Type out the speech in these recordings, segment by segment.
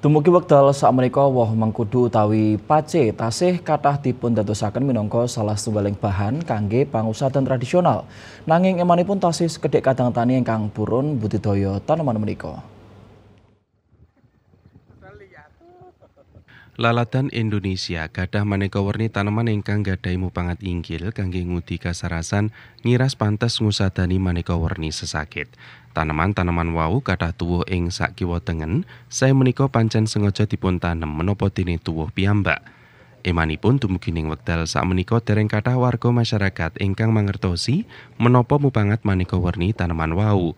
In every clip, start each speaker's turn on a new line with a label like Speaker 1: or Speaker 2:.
Speaker 1: Dumugi wekdal sakmenika woh mengkudu utawi pace tasih kathah dipun dadosaken minangka salah setunggaling bahan kangge pangusatan tradisional. Nanging emanipun tasih sekedhik kadang tani ingkang purun budidaya tanaman menika.
Speaker 2: Lalatan Indonesia gadah maneka warni tanaman ingkang gadhahi mupangat inggil kangge ngudi kasarasan ngiras pantas ngusadani maneka warni sesakit. Tanaman-tanaman wau gadah tuwuh ing sak tengen, saya menika pancen sengaja dipun tanem menapa dene tuwuh piyambak. Emanipun dumugining wekdal sakmenika dereng kathah warga masyarakat ingkang mangertosi menapa mupangat maneka warni tanaman wau.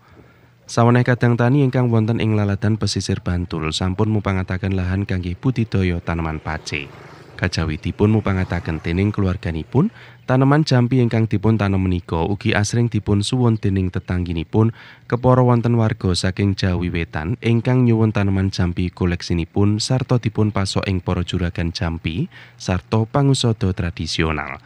Speaker 2: Sawaneh kadang tani ingkang wonten ing laladan pesisir Bantul sampun mupangataken lahan kangge budidaya tanaman pace. Kajawi dipun mupangataken dening keluarganipun, tanaman jampi ingkang dipun tanem menika ugi asring dipun suwun dening tetangginipun kepara wonten warga saking Jawi Wetan ingkang nyuwun tanaman jampi koleksinipun sarta dipun pasok ing para juragan jampi sarta pangusodo tradisional.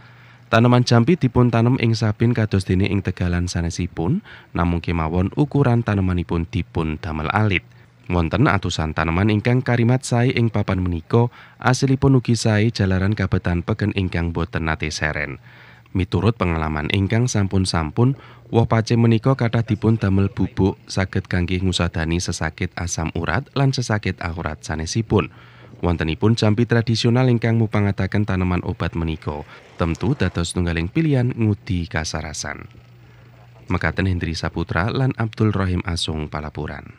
Speaker 2: Tanaman jampi dipun tanam ing sabin kados dene ing tegalan sanesipun, namun kemawon ukuran tanamanipun dipun damel alit. Wonten atusan tanaman ingkang karimat sai ing papan menika, asilipun ugi sai jalaran kabetan peken ingkang boten nate seren. Miturut pengalaman ingkang sampun-sampun, woh pace menika kathah dipun damel bubuk saged kangge ngusadani sesakit asam urat lan sesakit aurat sanesipun. Wontenipun jampi tradisional ingkang mupangataken taneman obat menika, tentu dados tunggaling pilihan ngudi kasarasan. Mekaten Hendri Saputra lan Abdul Rohim Asung Palapuran.